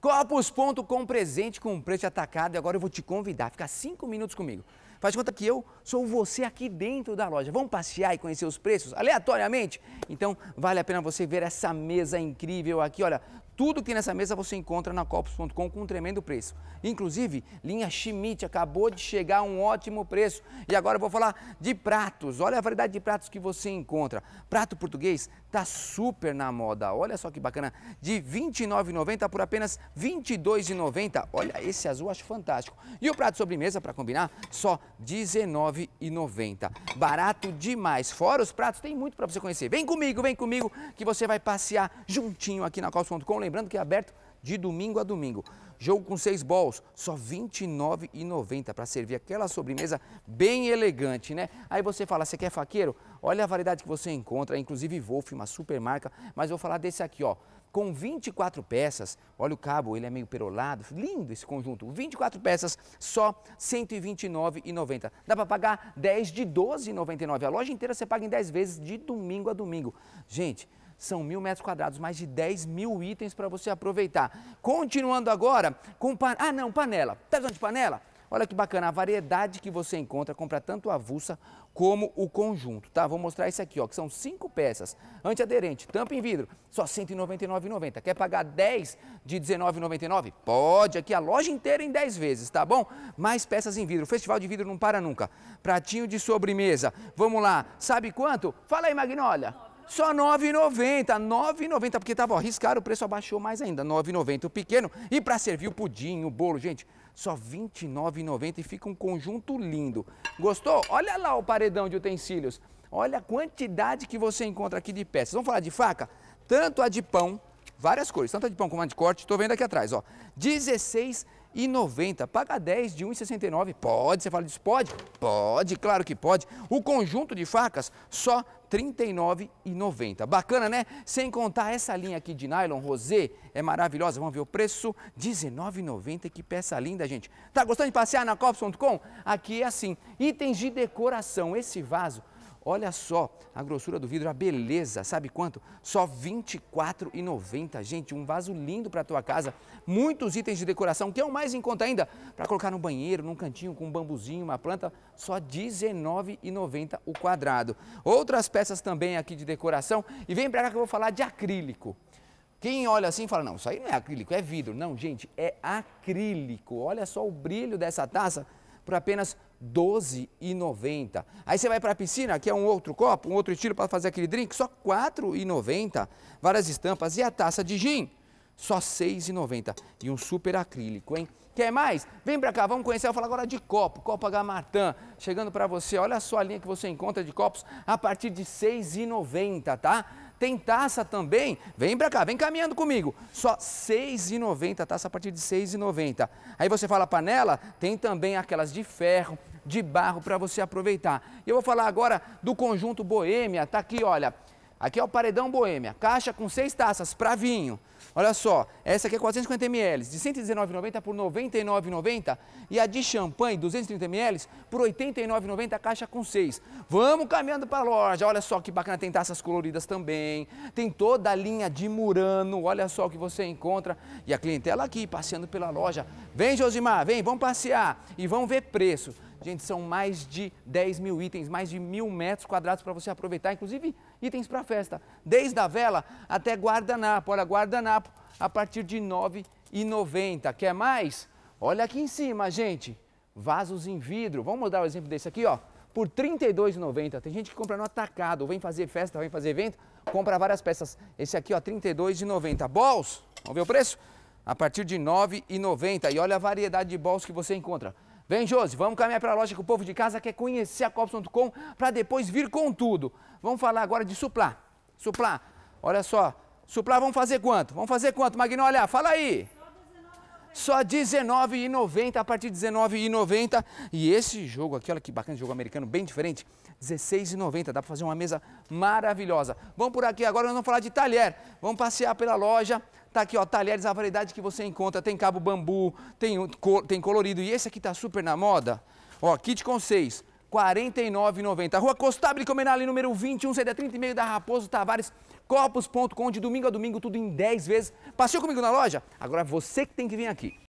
Copos.com presente com preço atacado e agora eu vou te convidar, fica cinco minutos comigo. Faz conta que eu sou você aqui dentro da loja. Vamos passear e conhecer os preços aleatoriamente? Então vale a pena você ver essa mesa incrível aqui, olha, tudo que nessa mesa você encontra na copos.com com um tremendo preço. Inclusive, linha Schmidt acabou de chegar a um ótimo preço. E agora eu vou falar de pratos. Olha a variedade de pratos que você encontra. Prato português tá super na moda. Olha só que bacana. De R$ 29,90 por apenas R$ 22,90. Olha, esse azul acho fantástico. E o prato sobremesa, para combinar, só R$ 19,90. Barato demais. Fora os pratos, tem muito para você conhecer. Vem comigo, vem comigo, que você vai passear juntinho aqui na Copos.com lembrando que é aberto de domingo a domingo. Jogo com seis bols, só R$ 29,90 para servir aquela sobremesa bem elegante, né? Aí você fala, você quer faqueiro? Olha a variedade que você encontra, inclusive Wolf, uma super marca, mas vou falar desse aqui, ó. Com 24 peças, olha o cabo, ele é meio perolado, lindo esse conjunto. 24 peças, só R$ 129,90. Dá para pagar 10 de R$ 12,99. A loja inteira você paga em 10 vezes de domingo a domingo. Gente, são mil metros quadrados, mais de 10 mil itens para você aproveitar. Continuando agora com... Pan... Ah, não, panela. Tá de panela? Olha que bacana, a variedade que você encontra, compra tanto a avulsa como o conjunto, tá? Vou mostrar isso aqui, ó, que são cinco peças, antiaderente, tampa em vidro, só R$ 199,90. Quer pagar 10 de 19,99? Pode, aqui a loja inteira em 10 vezes, tá bom? Mais peças em vidro, o Festival de Vidro não para nunca. Pratinho de sobremesa, vamos lá, sabe quanto? Fala aí, Magnólia. Só 9,90, 9,90, porque estava arriscado, o preço abaixou mais ainda, 9,90 o pequeno. E para servir o pudim, o bolo, gente, só 29,90 e fica um conjunto lindo. Gostou? Olha lá o paredão de utensílios. Olha a quantidade que você encontra aqui de peças. Vamos falar de faca? Tanto a de pão, várias cores, tanto a de pão como a de corte, estou vendo aqui atrás, ó. 16 1,90. Paga 10 de 1,69. Pode? Você fala disso? Pode? Pode, claro que pode. O conjunto de facas, só R$ 39,90. Bacana, né? Sem contar essa linha aqui de nylon rosé, é maravilhosa. Vamos ver o preço, R$ 19,90. Que peça linda, gente. Tá gostando de passear na Cops.com? Aqui é assim, itens de decoração. Esse vaso Olha só a grossura do vidro, a beleza, sabe quanto? Só R$ 24,90, gente, um vaso lindo para a tua casa, muitos itens de decoração, que é o mais em conta ainda, para colocar no banheiro, num cantinho com um bambuzinho, uma planta, só R$ 19,90 o quadrado. Outras peças também aqui de decoração, e vem para cá que eu vou falar de acrílico. Quem olha assim fala, não, isso aí não é acrílico, é vidro. Não, gente, é acrílico. Olha só o brilho dessa taça por apenas R$ 12,90. Aí você vai para a piscina, que é um outro copo, um outro estilo para fazer aquele drink, só R$ 4,90. Várias estampas e a taça de gin, só R$ 6,90. E um super acrílico, hein? Quer mais? Vem para cá, vamos conhecer. Eu falo agora de copo, Copa Gamartã. Chegando para você, olha só a linha que você encontra de copos a partir de R$ 6,90, tá? Tem taça também? Vem para cá, vem caminhando comigo. Só R$ 6,90, taça a partir de R$ 6,90. Aí você fala panela, tem também aquelas de ferro, de barro para você aproveitar. E eu vou falar agora do conjunto Boêmia, tá aqui, olha. Aqui é o Paredão Boêmia, caixa com seis taças para vinho. Olha só, essa aqui é 450 ml, de 119,90 por 99,90 e a de champanhe, 230 ml, por 89,90 caixa com seis. Vamos caminhando para a loja, olha só que bacana, tem taças coloridas também, tem toda a linha de Murano, olha só o que você encontra. E a clientela aqui, passeando pela loja. Vem, Josimar, vem, vamos passear e vamos ver preço. Gente, são mais de 10 mil itens, mais de mil metros quadrados para você aproveitar, inclusive itens para festa, desde a vela até guardanapo. Olha, guardanapo a partir de R$ 9,90. Quer mais? Olha aqui em cima, gente. Vasos em vidro. Vamos dar o um exemplo desse aqui, ó. Por R$ 32,90. Tem gente que compra no atacado, vem fazer festa, vem fazer evento, compra várias peças. Esse aqui, ó, R$ 32,90. Bols, vamos ver o preço? A partir de R$ 9,90. E olha a variedade de bols que você encontra Vem, Josi, vamos caminhar para a loja que o povo de casa quer conhecer a Copos.com para depois vir com tudo. Vamos falar agora de suplar. Suplar, olha só. Suplar, vamos fazer quanto? Vamos fazer quanto, Magnólia? Fala aí. Só R$19,90, a partir de R$19,90. E esse jogo aqui, olha que bacana, jogo americano bem diferente, R$16,90. Dá para fazer uma mesa maravilhosa. Vamos por aqui agora, nós vamos falar de talher. Vamos passear pela loja, Tá aqui, ó, talheres, tá a variedade que você encontra. Tem cabo bambu, tem, tem colorido. E esse aqui tá super na moda. Ó, kit com seis. R$ 49,90. Rua Costabile Comenale, número 21, CD 30 e meio da Raposo Tavares, Copos.com, de domingo a domingo, tudo em 10 vezes. Passou comigo na loja? Agora você que tem que vir aqui.